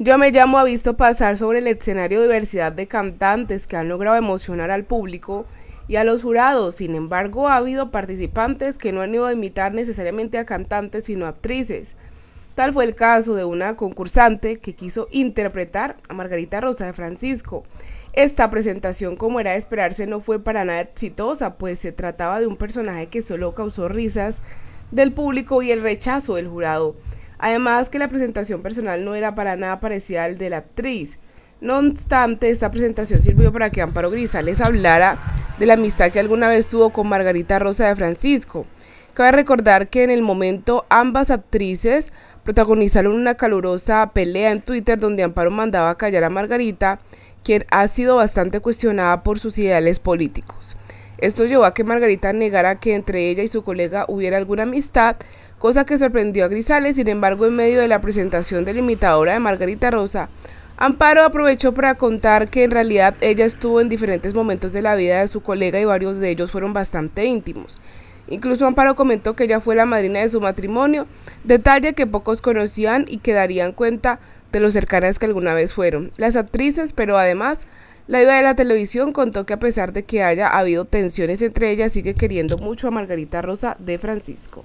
Yo me llamo ha visto pasar sobre el escenario diversidad de cantantes que han logrado emocionar al público y a los jurados. Sin embargo, ha habido participantes que no han ido a imitar necesariamente a cantantes, sino a actrices. Tal fue el caso de una concursante que quiso interpretar a Margarita Rosa de Francisco. Esta presentación, como era de esperarse, no fue para nada exitosa, pues se trataba de un personaje que solo causó risas del público y el rechazo del jurado. Además que la presentación personal no era para nada parecida al de la actriz. No obstante, esta presentación sirvió para que Amparo Grisales hablara de la amistad que alguna vez tuvo con Margarita Rosa de Francisco. Cabe recordar que en el momento ambas actrices protagonizaron una calurosa pelea en Twitter donde Amparo mandaba callar a Margarita, quien ha sido bastante cuestionada por sus ideales políticos. Esto llevó a que Margarita negara que entre ella y su colega hubiera alguna amistad, cosa que sorprendió a Grisales, sin embargo en medio de la presentación de la imitadora de Margarita Rosa, Amparo aprovechó para contar que en realidad ella estuvo en diferentes momentos de la vida de su colega y varios de ellos fueron bastante íntimos. Incluso Amparo comentó que ella fue la madrina de su matrimonio, detalle que pocos conocían y que darían cuenta de lo cercanas que alguna vez fueron las actrices, pero además la iba de la televisión contó que a pesar de que haya habido tensiones entre ellas, sigue queriendo mucho a Margarita Rosa de Francisco.